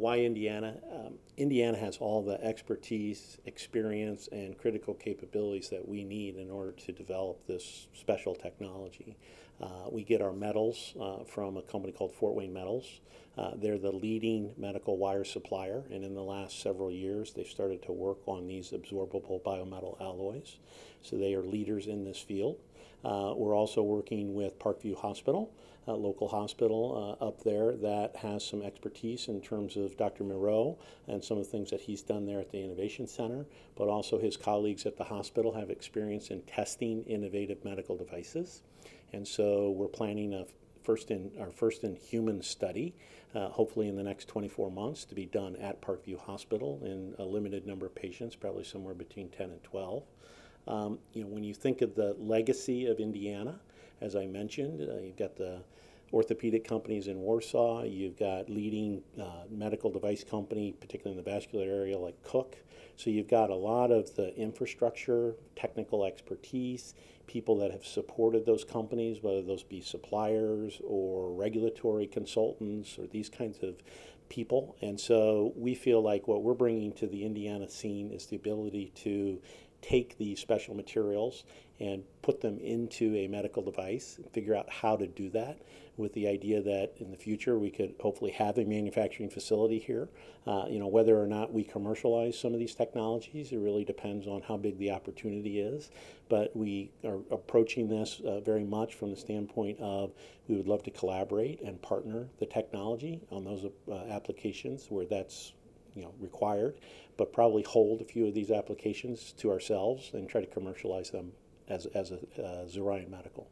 why Indiana? Um, Indiana has all the expertise, experience, and critical capabilities that we need in order to develop this special technology. Uh, we get our metals uh, from a company called Fort Wayne Metals. Uh, they're the leading medical wire supplier, and in the last several years, they've started to work on these absorbable biometal alloys. So they are leaders in this field. Uh, we're also working with Parkview Hospital, a local hospital uh, up there that has some expertise in terms of Dr. Moreau and some of the things that he's done there at the Innovation Center, but also his colleagues at the hospital have experience in testing innovative medical devices. And so we're planning a first in our first in human study, uh, hopefully in the next 24 months, to be done at Parkview Hospital in a limited number of patients, probably somewhere between 10 and 12. Um, you know, when you think of the legacy of Indiana, as I mentioned, uh, you've got the orthopedic companies in Warsaw. You've got leading uh, medical device company, particularly in the vascular area, like Cook. So you've got a lot of the infrastructure, technical expertise, people that have supported those companies, whether those be suppliers or regulatory consultants or these kinds of people. And so we feel like what we're bringing to the Indiana scene is the ability to take these special materials and put them into a medical device figure out how to do that with the idea that in the future we could hopefully have a manufacturing facility here. Uh, you know, whether or not we commercialize some of these technologies, it really depends on how big the opportunity is. But we are approaching this uh, very much from the standpoint of we would love to collaborate and partner the technology on those uh, applications where that's you know required, but probably hold a few of these applications to ourselves and try to commercialize them as, as a uh, Zorion Medical.